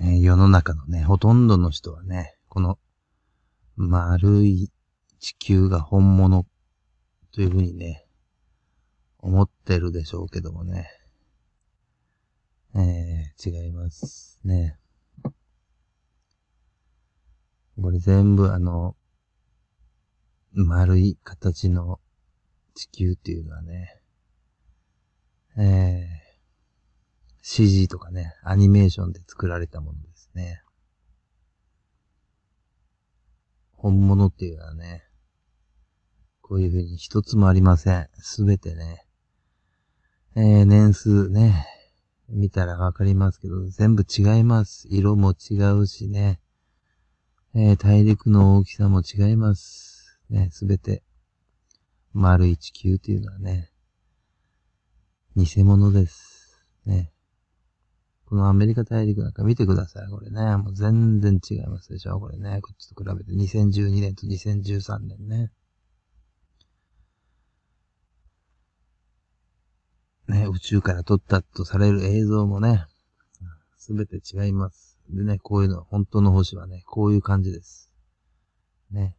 え世の中のね、ほとんどの人はね、この丸い地球が本物というふうにね、思ってるでしょうけどもね。えー、違いますね。これ全部あの、丸い形の地球っていうのはね、えー CG とかね、アニメーションで作られたものですね。本物っていうのはね、こういう風に一つもありません。すべてね、えー、年数ね、見たらわかりますけど、全部違います。色も違うしね、えー、大陸の大きさも違います。ね、すべて、丸19っていうのはね、偽物です。ね。このアメリカ大陸なんか見てください、これね。もう全然違いますでしょ、これね。こっちと比べて2012年と2013年ね。ね、宇宙から撮ったとされる映像もね、すべて違います。でね、こういうの、本当の星はね、こういう感じです。ね。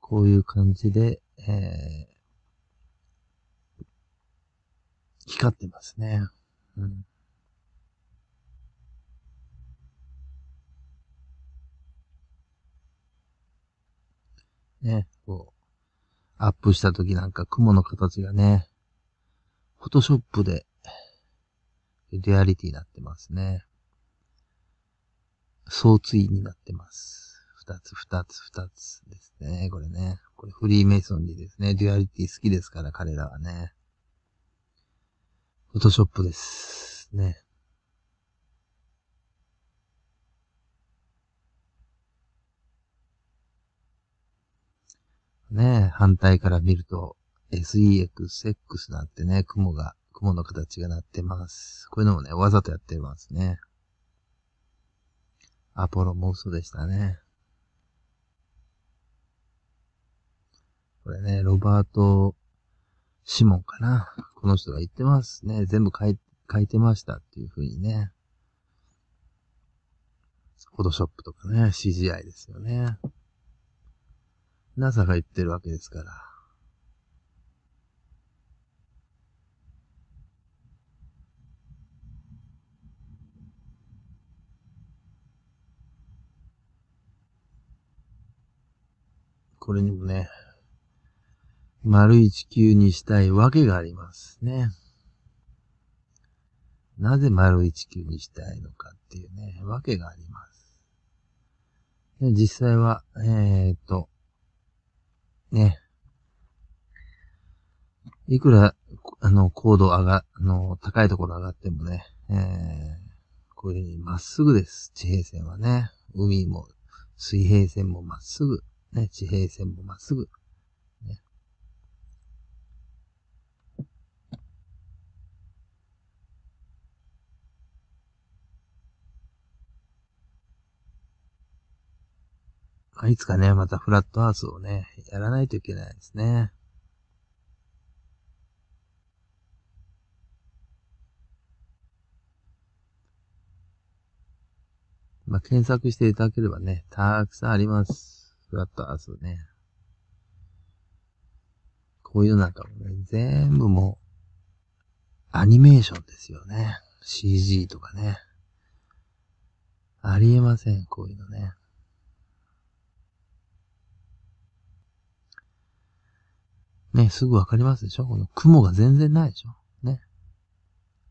こういう感じで、えー、光ってますね。うんね、こう、アップした時なんか雲の形がね、フォトショップで、リアリティになってますね。相対になってます。二つ、二つ、二つですね。これね。これフリーメイソンリーですね。デュアリティ好きですから、彼らはね。フォトショップです。ね。ね、反対から見ると SEXX なんてね、雲が、雲の形がなってます。こういうのもね、わざとやってますね。アポロも嘘でしたね。これね、ロバート・シモンかな。この人が言ってますね。全部書い書いてましたっていう風にね。フォトショップとかね、CGI ですよね。NASA が言ってるわけですから。これにもね、丸い地球にしたいわけがありますね。なぜ丸い地球にしたいのかっていうね、わけがあります。で実際は、えー、っと、ね。いくら、あの、高度上が、あの、高いところ上がってもね、えー、こういうふうにまっすぐです。地平線はね。海も、水平線もまっすぐ。ね、地平線もまっすぐ。いつかね、またフラットアースをね、やらないといけないですね。まあ、検索していただければね、たくさんあります。フラットアースね。こういうなんかもね、全部もう、アニメーションですよね。CG とかね。ありえません、こういうのね。すぐわかりますでしょこの雲が全然ないでしょね。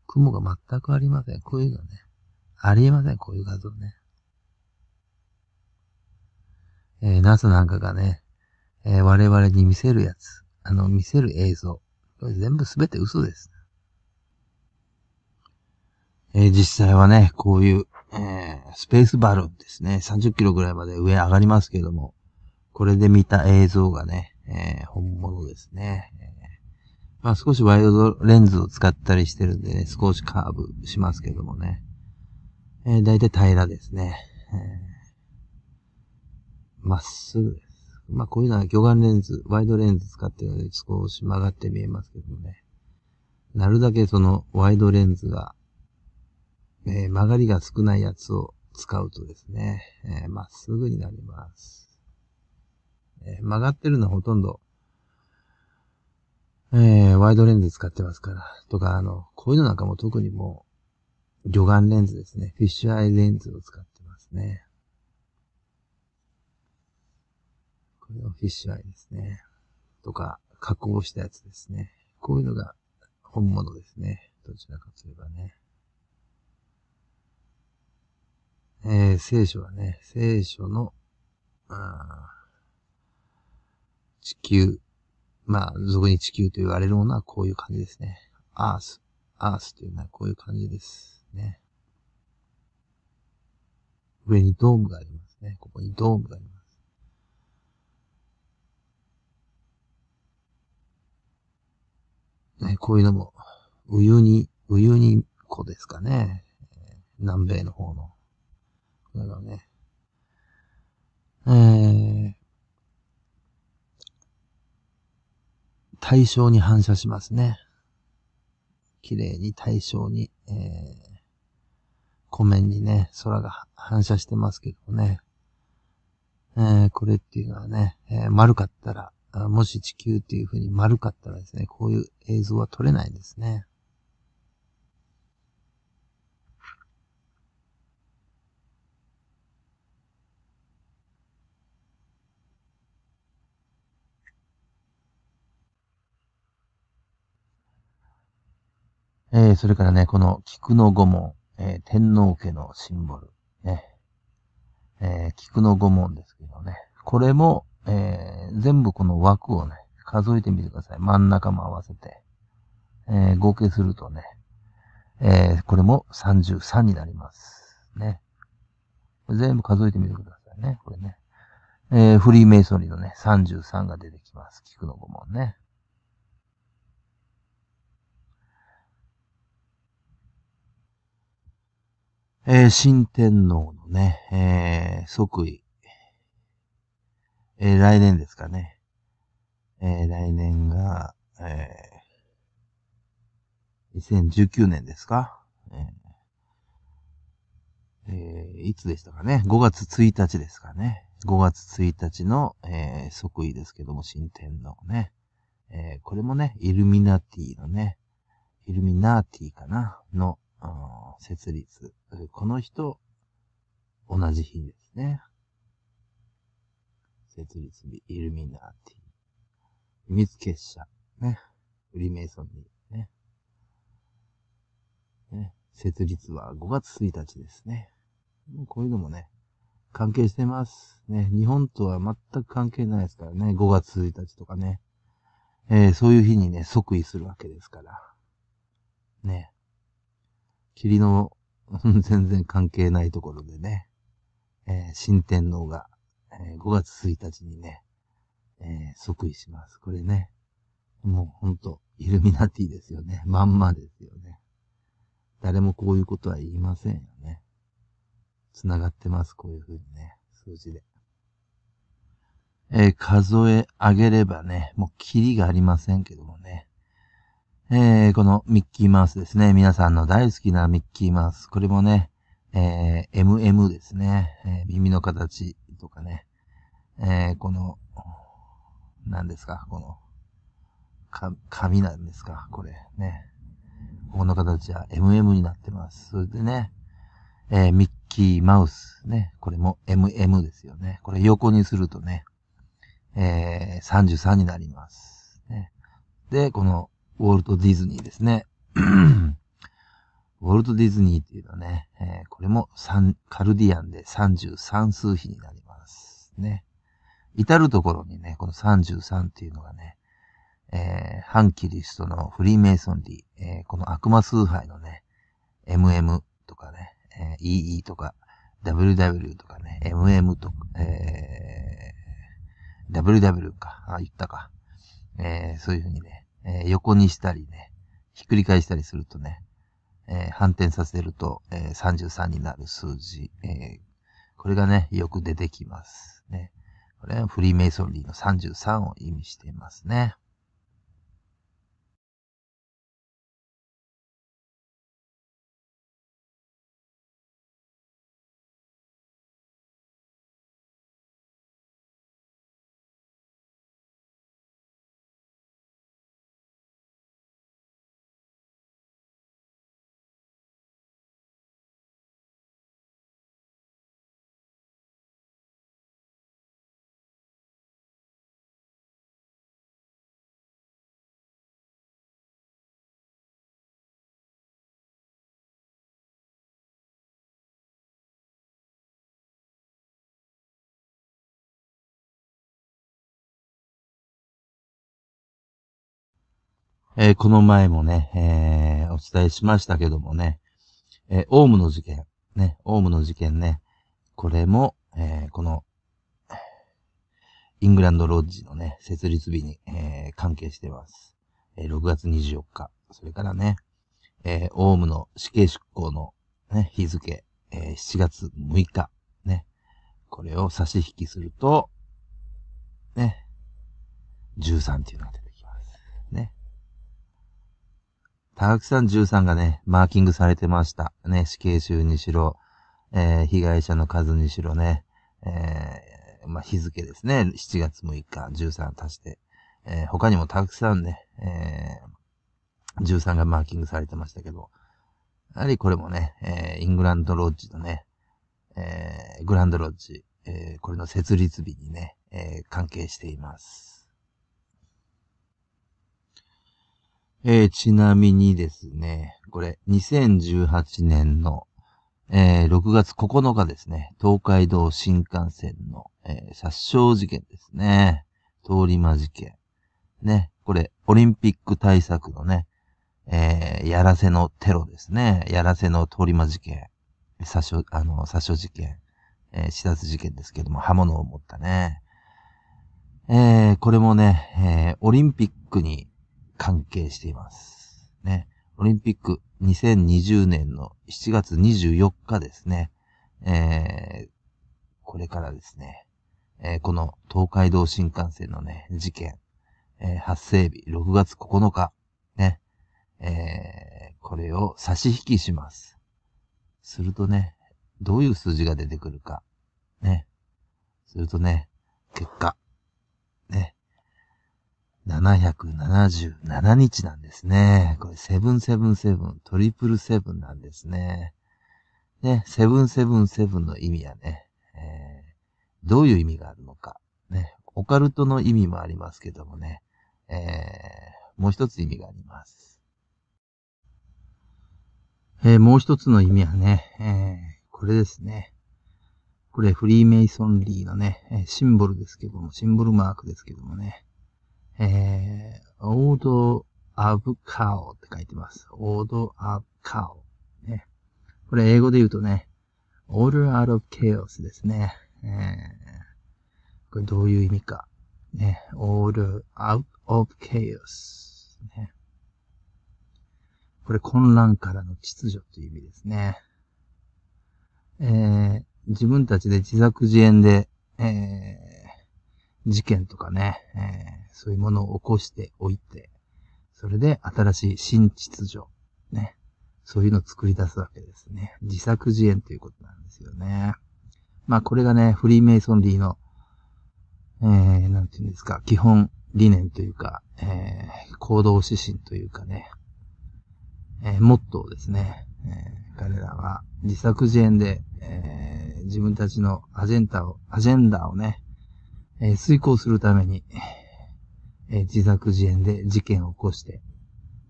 雲が全くありません。こういうのね。ありえません、こういう画像ね。えー、NASA なんかがね、えー、我々に見せるやつ、あの、見せる映像。これ全部すべて嘘です。えー、実際はね、こういう、えー、スペースバルーンですね。30キロぐらいまで上上がりますけども、これで見た映像がね、えー、本物ですね。えまあ少しワイドレンズを使ったりしてるんでね、少しカーブしますけどもね。えー、大体平らですね。ま、えー、っすぐです。まあこういうのは魚眼レンズ、ワイドレンズ使ってるので少し曲がって見えますけどもね。なるだけそのワイドレンズが、えー、曲がりが少ないやつを使うとですね、えー、まっすぐになります。えー、曲がってるのはほとんど、えー、ワイドレンズ使ってますから、とか、あの、こういうのなんかも特にもう、魚眼レンズですね。フィッシュアイレンズを使ってますね。これをフィッシュアイですね。とか、加工したやつですね。こういうのが本物ですね。どちらかといえばね。えー、聖書はね、聖書の、あ地球、まあ、俗に地球と言われるものはこういう感じですね。アース、アースというのはこういう感じですね。上にドームがありますね。ここにドームがあります。ね、こういうのも、ウユニ、ウユニ湖ですかね。南米の方の。これがね。えー、対象に反射しますね。綺麗に対象に、えー、湖面にね、空が反射してますけどね。えー、これっていうのはね、えー、丸かったら、もし地球っていう風に丸かったらですね、こういう映像は撮れないんですね。それからね、この菊の御門、えー、天皇家のシンボル、ね、えー、菊の御門ですけどね、これも、えー、全部この枠をね、数えてみてください。真ん中も合わせて。えー、合計するとね、えー、これも33になります。ね。全部数えてみてくださいね。これね。えー、フリーメイソリーのね、33が出てきます。菊の御門ね。えー、新天皇のね、えー、即位。えー、来年ですかね。えー、来年が、えー、2019年ですか、えー、えー、いつでしたかね ?5 月1日ですかね。5月1日の、えー、即位ですけども、新天皇ね。えー、これもね、イルミナティのね、イルミナーティかなの、あ設立。この日と同じ日ですね。設立日、イルミナーティ。秘密結社。ね。フリーメイソンにね。ね。設立は5月1日ですね。こういうのもね、関係してます。ね。日本とは全く関係ないですからね。5月1日とかね。えー、そういう日にね、即位するわけですから。ね。尻の全然関係ないところでね、えー、新天皇が、えー、5月1日にね、え即位します。これね、もうほんと、イルミナティですよね。まんまですよね。誰もこういうことは言いませんよね。繋がってます、こういう風にね、数字で。えー、数え上げればね、もうキリがありませんけどもね。えー、このミッキーマウスですね。皆さんの大好きなミッキーマウス。これもね、えー、MM ですね。えー、耳の形とかね。えー、この、何ですかこの、か、紙なんですかこれ。ね。ここの形は MM になってます。それでね、えー、ミッキーマウス。ね。これも MM ですよね。これ横にするとね、えー、33になります。ね。で、このウォルト・ディズニーですね。ウォルト・ディズニーっていうのはね、えー、これもカルディアンで33数比になりますね。至るところにね、この33っていうのがね、えー、反キリストのフリーメイソンリー、えー、この悪魔崇拝のね、MM とかね、えー、EE とか、WW とかね、MM とか、えー、WW か、あ、言ったか。えー、そういうふうにね、えー、横にしたりね、ひっくり返したりするとね、えー、反転させると、えー、33になる数字、えこれがね、よく出てきますね。これはフリーメイソンリーの33を意味していますね。えー、この前もね、えー、お伝えしましたけどもね、えー、オウムの事件、ね、オウムの事件ね、これも、えこの、イングランドロッジのね、設立日に、え関係してます。え6月24日、それからね、えオウムの死刑執行の、ね、日付、え7月6日、ね、これを差し引きすると、ね、13っていうのが出てたくさん13がね、マーキングされてました。ね、死刑囚にしろ、えー、被害者の数にしろね、えー、まあ、日付ですね、7月6日、13足して、えー、他にもたくさんね、えー、13がマーキングされてましたけど、やはりこれもね、えー、イングランドロッジのね、えー、グランドロッジ、えー、これの設立日にね、えー、関係しています。えー、ちなみにですね、これ、2018年の、えー、6月9日ですね、東海道新幹線の、えー、殺傷事件ですね。通り魔事件。ね、これ、オリンピック対策のね、えー、やらせのテロですね。やらせの通り魔事件。殺傷、あの、殺傷事件。えー、死殺事件ですけども、刃物を持ったね。えー、これもね、えー、オリンピックに関係しています。ね。オリンピック2020年の7月24日ですね。えー、これからですね、えー、この東海道新幹線のね、事件、えー、発生日6月9日、ね、えー、これを差し引きします。するとね、どういう数字が出てくるか、ね。するとね、結果、ね、777日なんですね。これ、777、トリプルセブンなんですね。ね、777の意味はね、えー、どういう意味があるのか。ね、オカルトの意味もありますけどもね、えー、もう一つ意味があります。えー、もう一つの意味はね、えー、これですね。これ、フリーメイソンリーのね、シンボルですけども、シンボルマークですけどもね。えー、オードアブカオって書いてます。オードアブカオ。ね。これ英語で言うとね、オールア r out of chaos ですね。えー、これどういう意味か。ね。オールア r out of chaos。ね。これ混乱からの秩序という意味ですね。えー、自分たちで自作自演で、えー、事件とかね、えー、そういうものを起こしておいて、それで新しい新秩序、ね、そういうのを作り出すわけですね。自作自演ということなんですよね。まあこれがね、フリーメイソンリーの、えー、なんていうんですか、基本理念というか、えー、行動指針というかね、えー、モットーですね。えー、彼らは自作自演で、えー、自分たちのアジェンダを、アジェンダをね、えー、遂行するために、えー、自作自演で事件を起こして、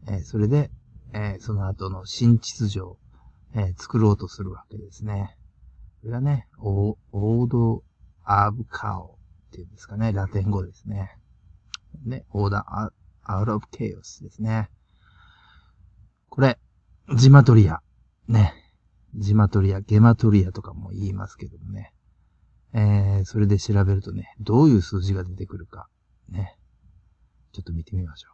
えー、それで、えその後の新秩序を、え作ろうとするわけですね。これがね、オード・アブ・カオっていうんですかね、ラテン語ですね。ね、オーダー・アウロ・ブ・ケイオスですね。これ、ジマトリア。ね。ジマトリア、ゲマトリアとかも言いますけどもね。えー、それで調べるとね、どういう数字が出てくるか、ね。ちょっと見てみましょ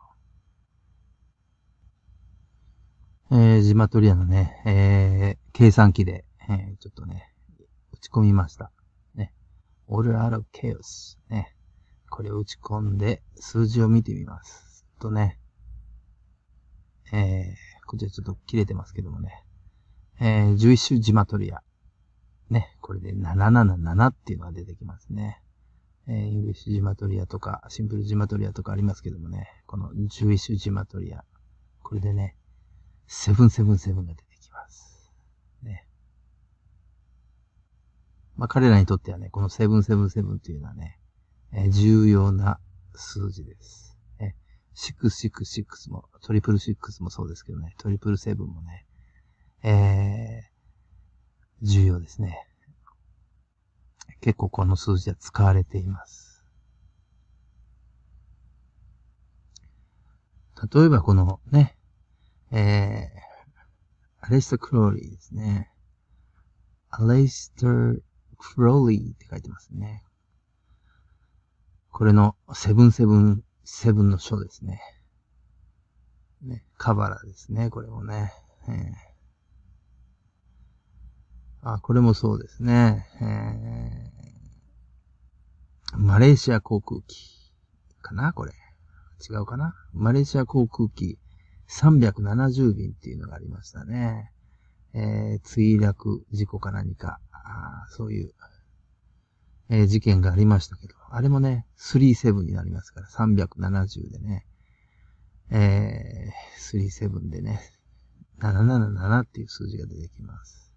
う。えー、ジマトリアのね、えー、計算機で、えー、ちょっとね、打ち込みました。ね。オルアロケオス。ね。これを打ち込んで、数字を見てみます。とね、えー、こちらちょっと切れてますけどもね。えー、11種ジマトリア。ね、これで777っていうのが出てきますね。えー、イングリッシュジマトリアとか、シンプルジマトリアとかありますけどもね、このジュイシュジマトリア。これでね、777が出てきます。ね。まあ、彼らにとってはね、この777っていうのはね、えー、重要な数字です。ね、666も、トリプル6もそうですけどね、トリプル7もね、え重要ですね。結構この数字は使われています。例えばこのね、えー、アレスト・クローリーですね。アレスト・クローリーって書いてますね。これのセブンセブン、セブンの書ですね。ね、カバラですね、これもね。えーあ、これもそうですね。えー、マレーシア航空機かなこれ。違うかなマレーシア航空機370便っていうのがありましたね。えー、墜落事故か何か、あそういう、えー、事件がありましたけど、あれもね、37になりますから、370でね、えー、37でね、777っていう数字が出てきます。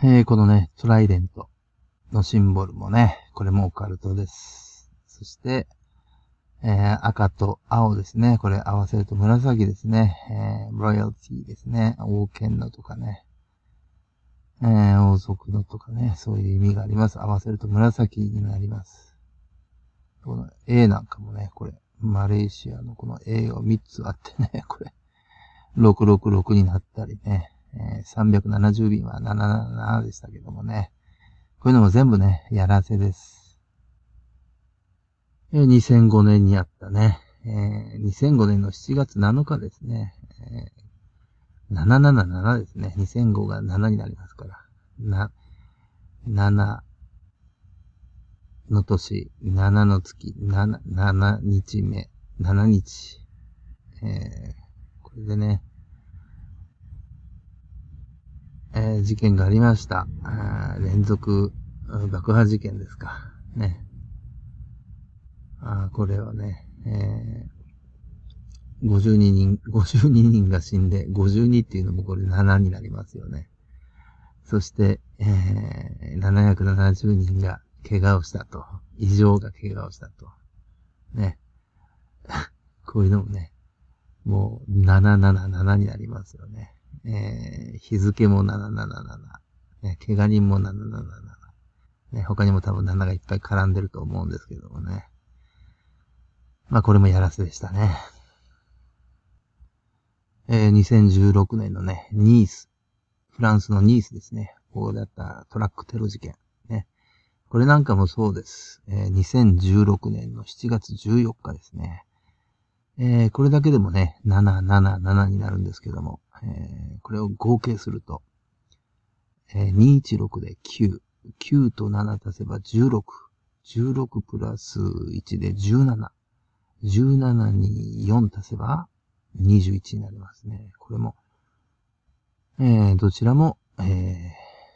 えー、このね、トライデントのシンボルもね、これもオカルトです。そして、えー、赤と青ですね。これ合わせると紫ですね。えー、ロイヤルティですね。王権のとかね。えー、王族のとかね。そういう意味があります。合わせると紫になります。この A なんかもね、これ、マレーシアのこの A を3つあってね、これ、666になったりね。え370便は77でしたけどもね。こういうのも全部ね、やらせです。え2005年にあったね、え2005年の7月7日ですね、777ですね。2005が7になりますから。な、7の年、7の月、7、7日目、7日。えー、これでね、えー、事件がありました。連続爆破事件ですか。ね。あこれはね、えー、52人、52人が死んで、52っていうのもこれ7になりますよね。そして、えー、770人が怪我をしたと。異常が怪我をしたと。ね。こういうのもね、もう777になりますよね。えー、日付も777、ね、怪我人も777、ね、他にも多分7がいっぱい絡んでると思うんですけどもね。まあこれもやらせでしたね。えー、2016年のね、ニース。フランスのニースですね。ここであったトラックテロ事件。ね。これなんかもそうです。えー、2016年の7月14日ですね。えー、これだけでもね、777になるんですけども、えー、これを合計すると、えー、216で9、9と7足せば16、16プラス1で17、17に4足せば21になりますね。これも、えー、どちらも、えー、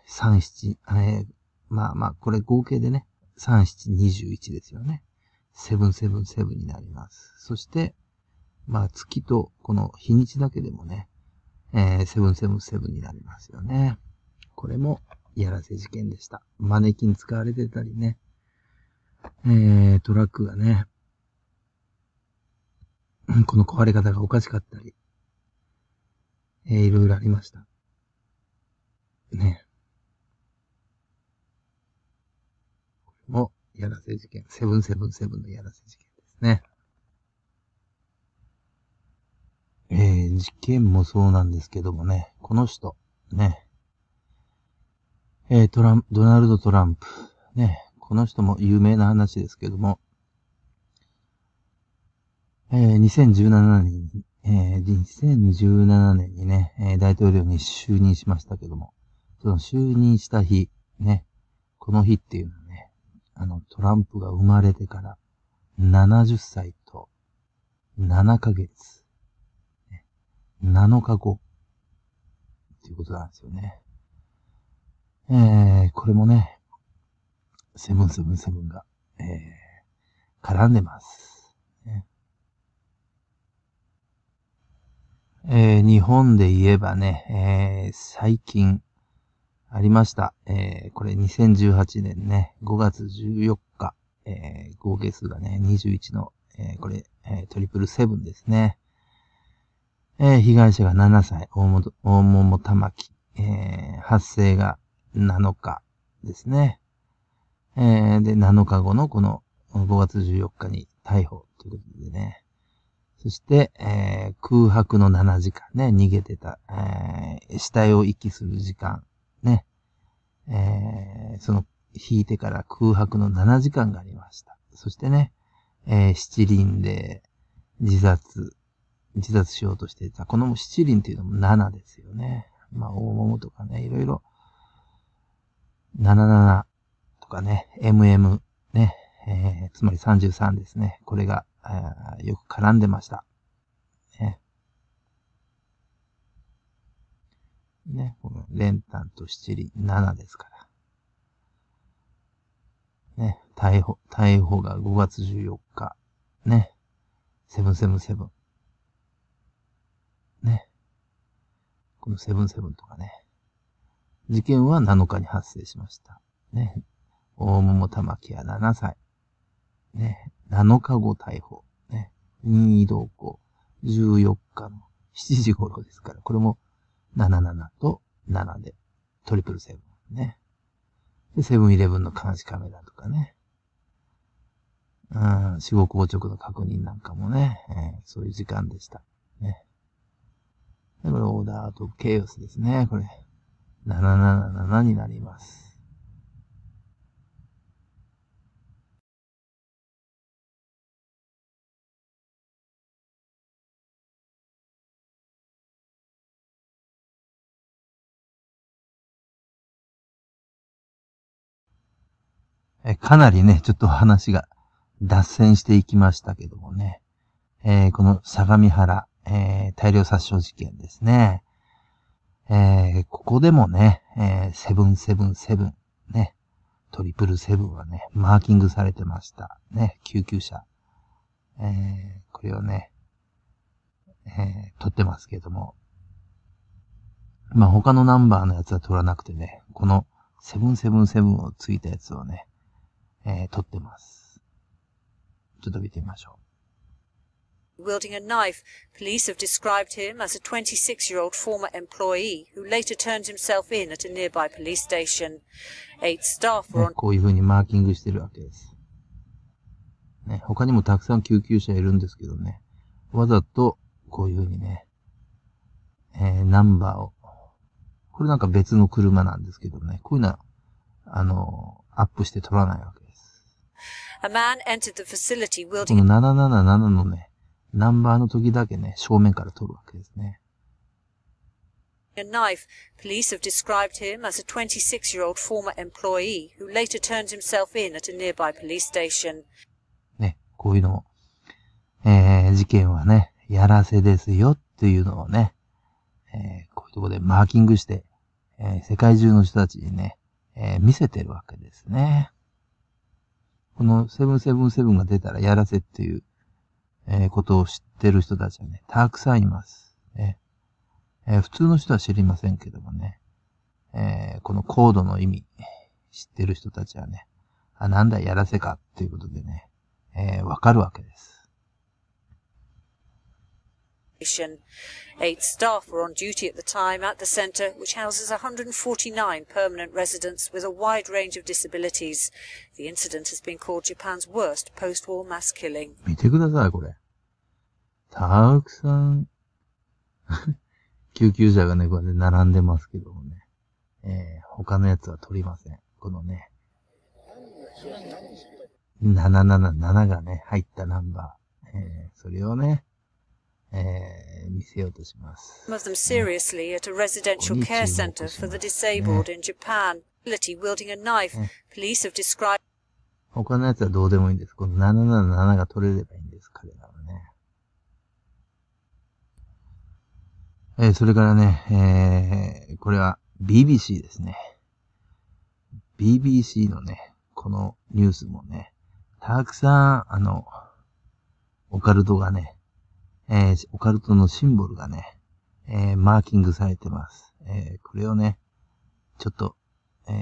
3、7、えー、まあまあ、これ合計でね、3、7、21ですよね。777になります。そして、まあ月とこの日にちだけでもね、えン777になりますよね。これもやらせ事件でした。マネキン使われてたりね、えー、トラックがね、この壊れ方がおかしかったり、えー、いろいろありました。ね。これも、やらせ事件、セブンセブンセブンのやらせ事件ですね。えー、事件もそうなんですけどもね、この人、ね、えー、トラン、ドナルド・トランプ、ね、この人も有名な話ですけども、えー、2017年に、えー、2017年にね、えー、大統領に就任しましたけども、その就任した日、ね、この日っていうのはね、あの、トランプが生まれてから70歳と7ヶ月7日後、ということなんですよね。えー、これもね、セブンセブンセブンが、えー、絡んでます。えー、日本で言えばね、えー、最近ありました。えー、これ2018年ね、5月14日、えー、合計数がね、21の、えー、これ、えー、トリプルセブンですね。えー、被害者が7歳、大元、大桃玉木、えー、発生が7日ですね。えー、で、7日後のこの5月14日に逮捕ということでね。そして、えー、空白の7時間ね、逃げてた、えー、死体を遺棄する時間、ね。えー、その、引いてから空白の7時間がありました。そしてね、えー、七輪で自殺、自殺しようとしていた。この七輪っていうのも七ですよね。まあ、大桃とかね、いろいろ、七七とかね、MM ね、えー、つまり三十三ですね。これが、えー、よく絡んでました。ね。ね、この練炭と七輪七ですから。ね、逮捕、逮捕が5月14日。ね、セブンセブンセブン。ね。このセブンセブンとかね。事件は7日に発生しました。ね。大桃玉木屋7歳。ね。7日後逮捕。ね。任意同行。14日の7時頃ですから、これも77と7で、トリプルセブンね。で、セブンイレブンの監視カメラとかね。うん、死後硬直の確認なんかもね、えー、そういう時間でした。で、これオーダーとケイオスですね。これ、777になります。えかなりね、ちょっと話が脱線していきましたけどもね、えー、この相模原えー、大量殺傷事件ですね。えー、ここでもね、セブンセブンセブン、ね、トリプルセブンはね、マーキングされてました。ね、救急車。えー、これをね、えー、撮ってますけども。まあ、他のナンバーのやつは撮らなくてね、このセブンセブンセブンをついたやつをね、えー、撮ってます。ちょっと見てみましょう。wielding a knife. Police have described him as a 26-year-old former employee who later turned himself in at a nearby police station. Eight staff were on... こういうふうにマーキングしてるわけです。ね、他にもたくさん救急車いるんですけどね。わざと、こういうふうにね、えー、ナンバーを。これなんか別の車なんですけどね。こういうのは、あの、アップして撮らないわけです。A man entered the facility wielding... この777のね、ナンバーの時だけね、正面から撮るわけですね。ね、こういうのも、え事件はね、やらせですよっていうのをね、えー、こういうとこでマーキングして、えー、世界中の人たちにね、えー、見せてるわけですね。この777が出たらやらせっていう、えー、ことを知ってる人たちはね、たくさんいます。ねえー、普通の人は知りませんけどもね、えー、このコードの意味、知ってる人たちはね、あ、なんだやらせかっていうことでね、えわかるわけです。Eight staff were on duty at the time at the centre, which houses 149 permanent residents with a wide range of disabilities. The incident has been called Japan's worst post-war mass killing. 見てください、これ。たくさん救急車がね、こうやって並んでますけどもね。えー、他のやつは取りません。このね。777がね、入ったナンバー。えー、それをね、え見せようとします。他のやつはどうでもいいんです。この777が取れればいいんです。彼らはね。えー、それからね、えー、これは BBC ですね。BBC のね、このニュースもね、たくさん、あの、オカルトがね、えー、オカルトのシンボルがね、えー、マーキングされてます。えー、これをね、ちょっと、えー、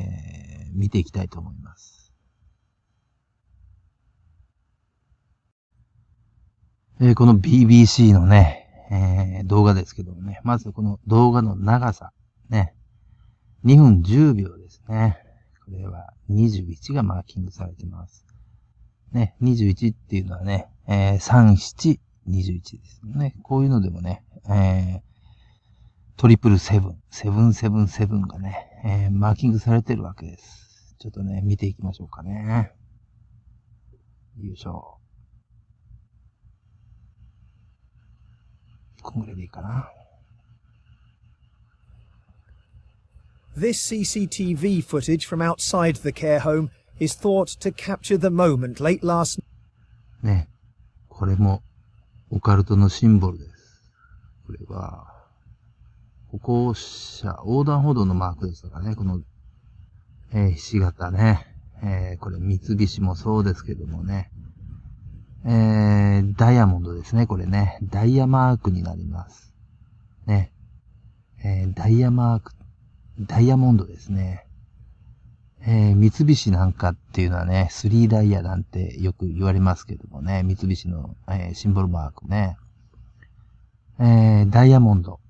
見ていきたいと思います。えー、この BBC のね、えー、動画ですけどもね、まずこの動画の長さ、ね、2分10秒ですね。これは21がマーキングされてます。ね、21っていうのはね、えー、37 21ですね。こういうのでもね、えー、トリプルセブン、セブンセブンセブンがね、えー、マーキングされてるわけです。ちょっとね、見ていきましょうかね。よいしょ。こんぐらいでいいかな。This CCTV footage from outside the care home is thought to capture the moment late last ね、これもオカルトのシンボルです。これは、歩行者、横断歩道のマークですからね、この、えー、ひし形ね。えー、これ三菱もそうですけどもね。えー、ダイヤモンドですね、これね。ダイヤマークになります。ね。えー、ダイヤマーク、ダイヤモンドですね。えー、三菱なんかっていうのはね、3ダイヤなんてよく言われますけどもね、三菱の、えー、シンボルマークね。えー、ダイヤモンド。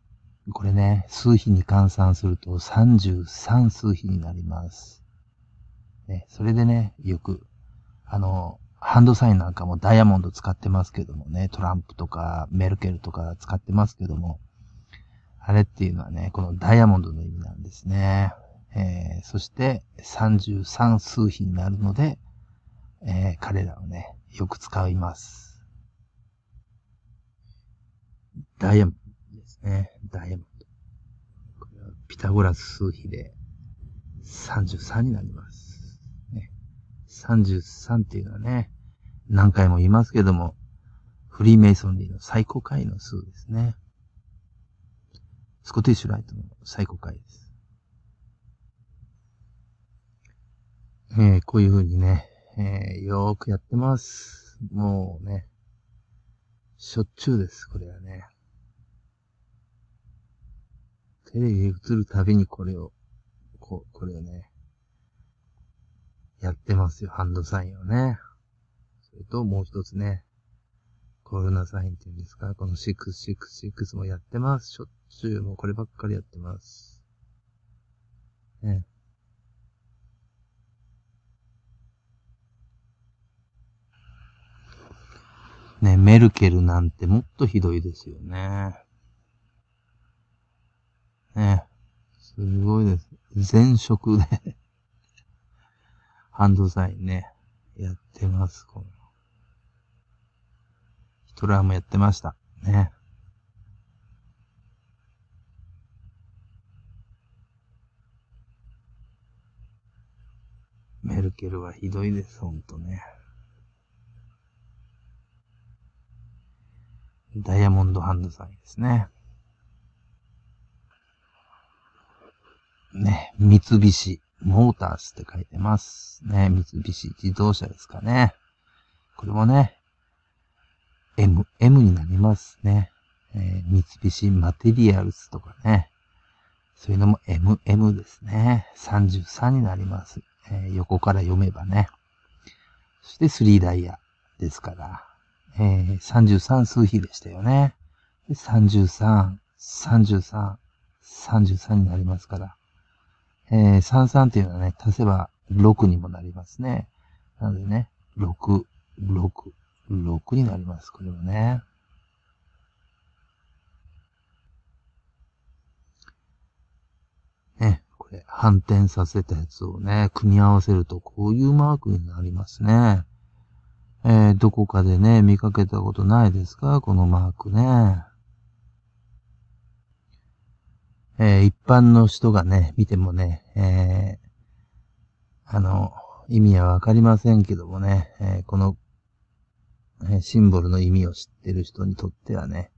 これね、数比に換算すると33数比になります。ね、それでね、よく、あの、ハンドサインなんかもダイヤモンド使ってますけどもね、トランプとかメルケルとか使ってますけども、あれっていうのはね、このダイヤモンドの意味なんですね。えー、そして33数比になるので、えー、彼らをね、よく使います。ダイヤモンドですね。ダイヤモンド。これはピタゴラス数比で33になります。ね、33っていうのはね、何回も言いますけども、フリーメイソンリーの最高回の数ですね。スコティッシュライトの最高回です。えー、こういう風にね、えー、よーくやってます。もうね、しょっちゅうです、これはね。テレビ映るたびにこれを、こ、これをね、やってますよ、ハンドサインをね。それともう一つね、コロナサインっていうんですか、この666もやってます。しょっちゅうもうこればっかりやってます。ね。ね、メルケルなんてもっとひどいですよね。ね、すごいです。前職でハンドサインね、やってます。このヒトラーもやってました。ね。メルケルはひどいです、ほんとね。ダイヤモンドハンドさんですね。ね、三菱モータースって書いてます。ね、三菱自動車ですかね。これもね、M、M になりますね。えー、三菱マテリアルズとかね。そういうのも MM ですね。33になります。えー、横から読めばね。そして3ダイヤですから。えー、33数比でしたよね。33、33、33になりますから。えー、33っていうのはね、足せば6にもなりますね。なのでね、6、6、6になります。これはね。ね、これ、反転させたやつをね、組み合わせるとこういうマークになりますね。えー、どこかでね、見かけたことないですかこのマークね。えー、一般の人がね、見てもね、えー、あの、意味はわかりませんけどもね、えー、この、えシンボルの意味を知ってる人にとってはね、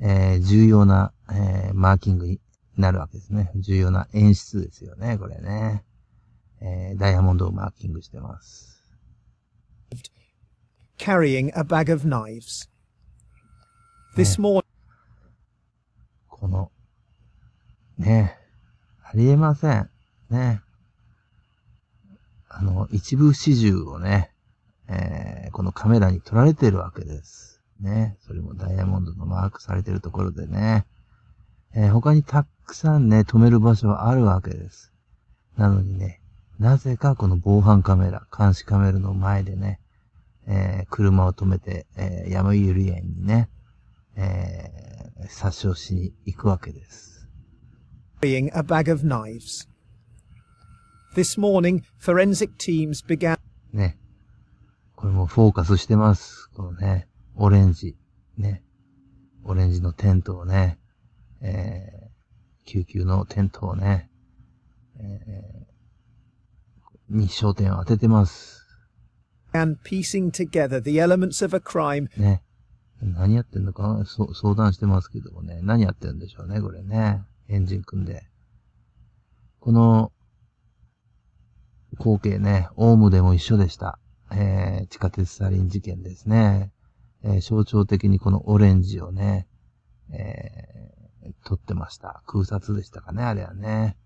え重要な、えマーキングになるわけですね。重要な演出ですよね、これね。えダイヤモンドをマーキングしてます。carrying a bag of knives. This morning. この、ねえ、ありえません。ねえ。あの、一部始終をね、えー、このカメラに撮られてるわけです。ね。それもダイヤモンドのマークされてるところでね。えー、他にたくさんね、止める場所はあるわけです。なのにね、なぜかこの防犯カメラ、監視カメラの前でね、えー、車を止めて、えー、山ゆり園にね、えー、殺傷しに行くわけです。Being a bag of knives. This morning, forensic teams began. ね。これもフォーカスしてます。このね、オレンジ。ね。オレンジのテントをね、えー、救急のテントをね、えー、に焦点を当ててます。and piecing together the elements of a crime. ね。何やってんのかそ相談してますけどもね。何やってんでしょうね、これね。エンジン組んで。この光景ね、オウムでも一緒でした。えー、地下鉄サリン事件ですね。えー、象徴的にこのオレンジをね、えー、撮ってました。空撮でしたかね、あれはね。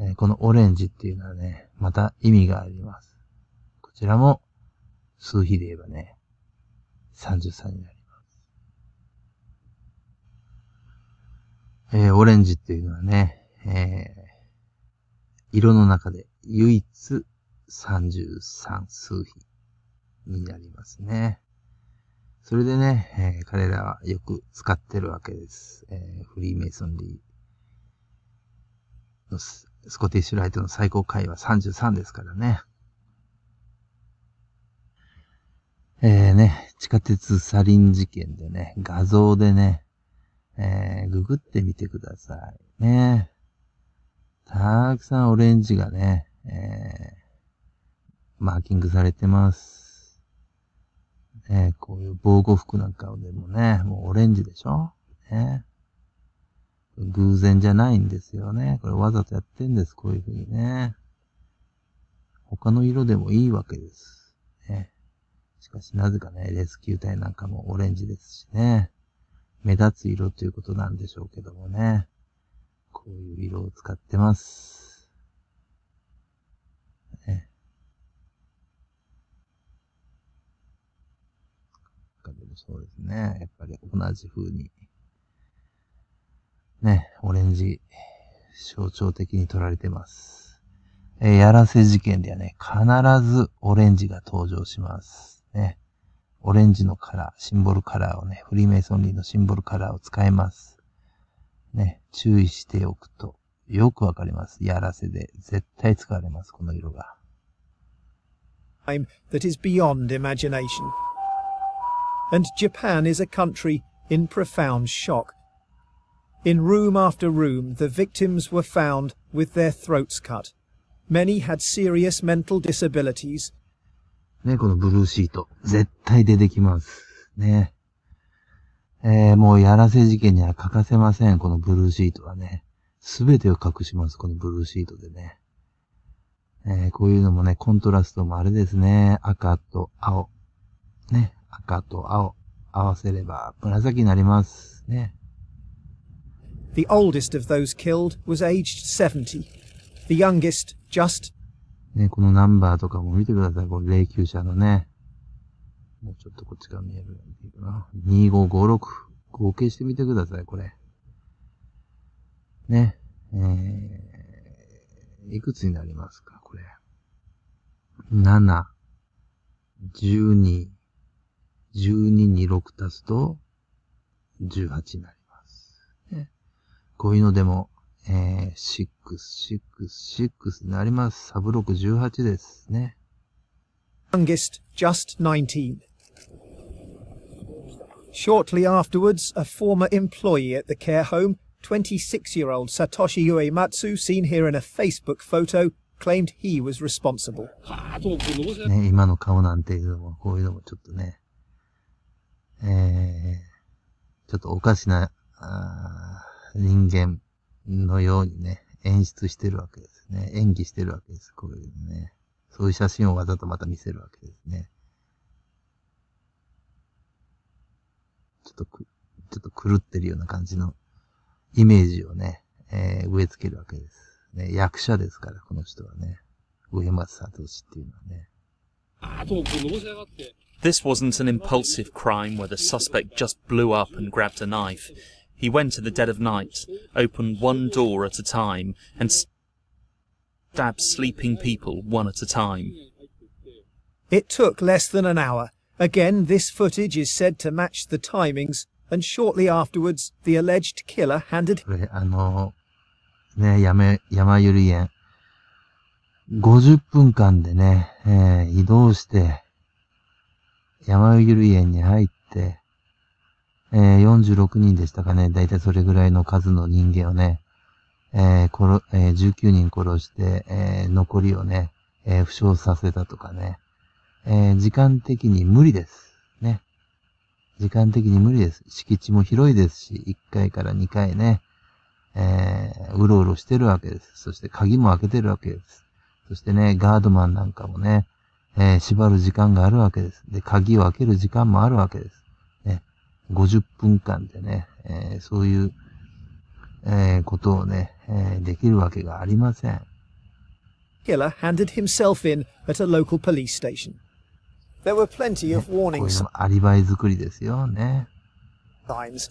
えー、このオレンジっていうのはね、また意味があります。こちらも数比で言えばね、33になります。えー、オレンジっていうのはね、えー、色の中で唯一33数比になりますね。それでね、えー、彼らはよく使ってるわけです。えー、フリーメイソンリーのスコティッシュライトの最高回は33ですからね。えー、ね、地下鉄サリン事件でね、画像でね、えー、ググってみてください。ね。たくさんオレンジがね、えー、マーキングされてます。ね、こういう防護服なんかでもね、もうオレンジでしょね。偶然じゃないんですよね。これわざとやってんです、こういうふうにね。他の色でもいいわけです。ね。かし、なぜかね、レスキュー隊なんかもオレンジですしね。目立つ色ということなんでしょうけどもね。こういう色を使ってます。ね。でもそうですね。やっぱり同じ風に。ね、オレンジ、象徴的に取られてます。えー、やらせ事件ではね、必ずオレンジが登場します。ね、オレンジのカラー、シンボルカラーをね、フリーメイソンリーのシンボルカラーを使います。ね、注意しておくと、よくわかります。やらせで、絶対使われます、この色が。that is beyond imagination. And Japan is a country in profound shock. In room after room, the victims were found with their throats cut. Many had serious mental disabilities, ね、このブルーシート。絶対出てきます。ね。えー、もうやらせ事件には欠かせません。このブルーシートはね。すべてを隠します。このブルーシートでね。えー、こういうのもね、コントラストもあれですね。赤と青。ね。赤と青。合わせれば紫になります。ね。The oldest of those killed was aged 70. The youngest just ね、このナンバーとかも見てください。この霊柩車のね。もうちょっとこっちが見えるいいかな。2556。合計してみてください、これ。ね。えー、いくつになりますか、これ。7、12、12に6足すと、18になります。ね。こういうのでもえー、666になります。サブロック18ですね。Youngest, just 19. Shortly afterwards, a former employee at the care home, 26-year-old Satoshi Uematsu, seen here in a Facebook photo, claimed he was responsible. ね、今の顔なんていうのも、こういうのもちょっとね、えー、ちょっとおかしな、あ人間のようにね、演出してるわけですね。演技してるわけです。こういうね。そういう写真をわざとまた見せるわけですね。ちょっとく、ちょっと狂ってるような感じのイメージをね、えー、植え付けるわけです。ね、役者ですから、この人はね。上松聡っていうのはね。This wasn't an impulsive crime where the suspect just blew up and grabbed a knife. He went in the dead of night, opened one door at a time, and stabbed sleeping people one at a time. It took less than an hour. Again, this footage is said to match the timings, and shortly afterwards, the alleged killer handed. あの、ね、やめ、山ゆり園。50分間でね、えー、移動して、山ゆり園に入って、えー、46人でしたかね。だいたいそれぐらいの数の人間をね、えー、殺、えー、19人殺して、え残りをね、え負傷させたとかね。え時間的に無理です。ね。時間的に無理です。敷地も広いですし、1回から2回ね、えうろうろしてるわけです。そして鍵も開けてるわけです。そしてね、ガードマンなんかもね、え縛る時間があるわけです。で、鍵を開ける時間もあるわけです。50分間でね、えー、そういう、えー、ことをね、えー、できるわけがありません。Killer handed himself in at a local police station. There were plenty of warnings. アリバイ作りですよね。Times.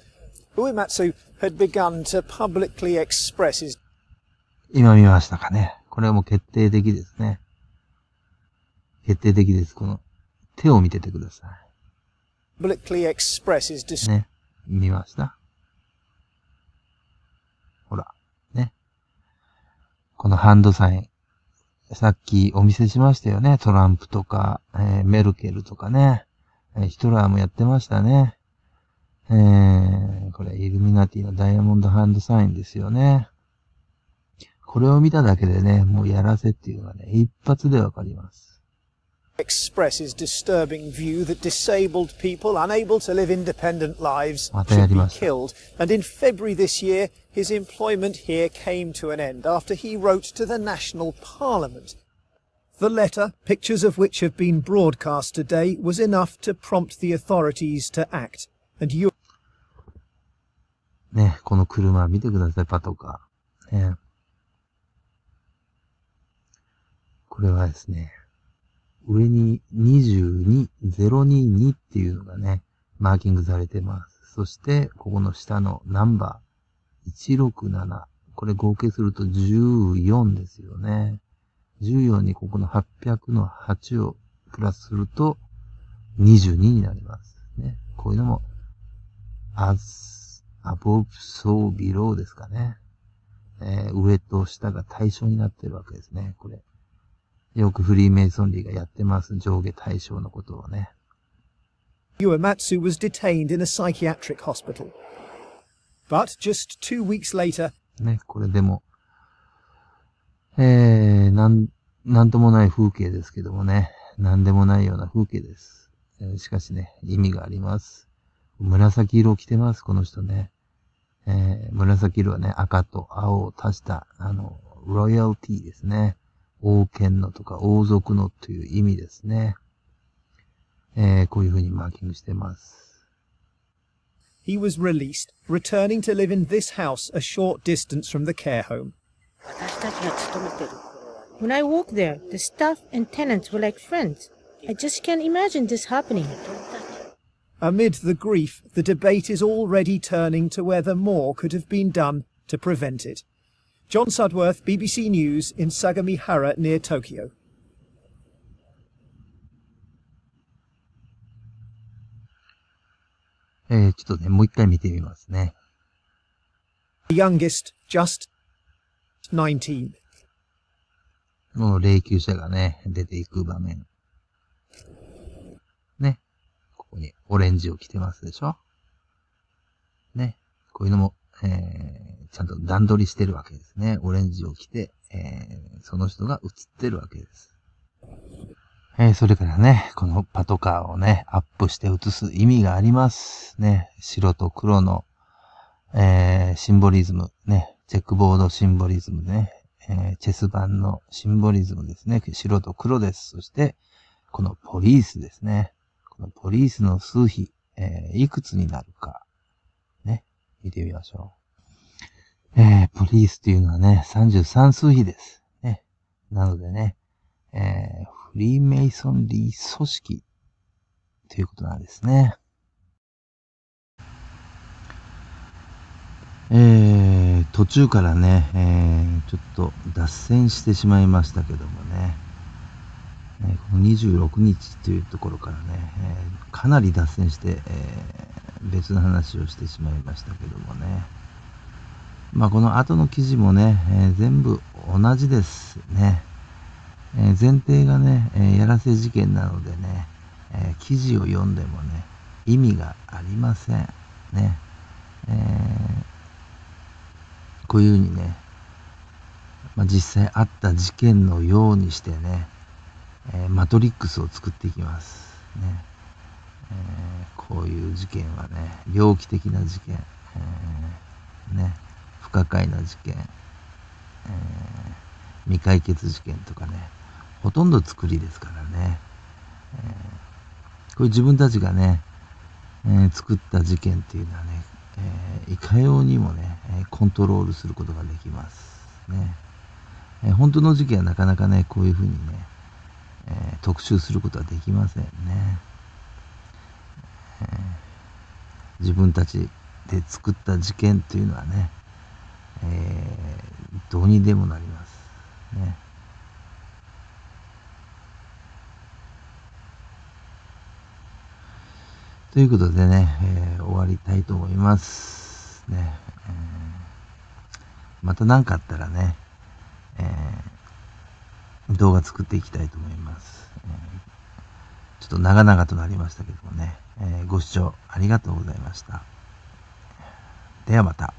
Uematsu had begun to publicly express his 今見ましたかね。これはもう決定的ですね。決定的です。この手を見ててください。b l i c l y e x p r e s s s dis... ね、見ました。ほら、ね。このハンドサイン。さっきお見せしましたよね。トランプとか、えー、メルケルとかね、えヒトラーもやってましたね。えー、これ、イルミナティのダイヤモンドハンドサインですよね。これを見ただけでね、もうやらせっていうのはね、一発でわかります。expresses disturbing view that disabled people unable to live independent lives should be killed. And in February this year, his employment here came to an end after he wrote to the National Parliament. The letter, pictures of which have been broadcast today, was enough to prompt the authorities to act. And you. ね、この車見てください、パトカー。ね。これはですね、上に22022っていうのがね、マーキングされてます。そして、ここの下のナンバー、167。これ合計すると14ですよね。14にここの800の8をプラスすると22になります。ね。こういうのも、as, above, so, below ですかね。えー、上と下が対象になってるわけですね。これ。よくフリーメイソンリーがやってます。上下対象のことをね。y u m a t s u was detained in a psychiatric hospital. But just two weeks later. ね、これでも、えー、なん、なんともない風景ですけどもね。なんでもないような風景です。えー、しかしね、意味があります。紫色を着てます、この人ね。えー、紫色はね、赤と青を足した、あの、ロイヤルティーですね。王権のとか王族のという意味ですね。えー、こういうふうにマーキングしてます。He was released, returning to live in this house a short distance from the care home. When I walked there, the staff and tenants were like friends. I just can't imagine this happening. Amid the grief, the debate is already turning to whether more could have been done to prevent it. ジョン・サ s u d w o r BBC ニュース、in Sagamihara near Tokyo. えー、ちょっとね、もう一回見てみますね。The youngest, just 19. この霊柩車がね、出ていく場面。ね。ここにオレンジを着てますでしょね。こういうのも、えー、ちゃんと段取りしてるわけですね。オレンジを着て、えー、その人が映ってるわけです。えー、それからね、このパトカーをね、アップして映す意味があります。ね、白と黒の、えー、シンボリズム、ね、チェックボードシンボリズムね、えチェス盤のシンボリズムですね。白と黒です。そして、このポリースですね。このポリースの数比、えいくつになるか、ね、見てみましょう。えー、プリースというのはね、33数比です。ね。なのでね、えー、フリーメイソンリー組織ということなんですね。えー、途中からね、えー、ちょっと脱線してしまいましたけどもね、えー、この26日というところからね、えー、かなり脱線して、えー、別の話をしてしまいましたけどもね、まあ、この後の記事もね、えー、全部同じですね。えー、前提がね、えやらせ事件なのでね、え記事を読んでもね、意味がありません。ね。えこういうふうにね、まあ、実際あった事件のようにしてね、えマトリックスを作っていきます。ね。えこういう事件はね、猟奇的な事件。えー、ね。不可解な事件、えー、未解決事件とかねほとんど作りですからね、えー、これ自分たちがね、えー、作った事件っていうのはね、えいかようにもねコントロールすることができますね、え本当の事件はなかなかねこういうふうにね、え特集することはできませんね、え自分たちで作った事件というのはねえー、どうにでもなります。ね。ということでね、えー、終わりたいと思います。ね。えー、また何かあったらね、えー、動画作っていきたいと思います。ちょっと長々となりましたけどもね、えー、ご視聴ありがとうございました。ではまた。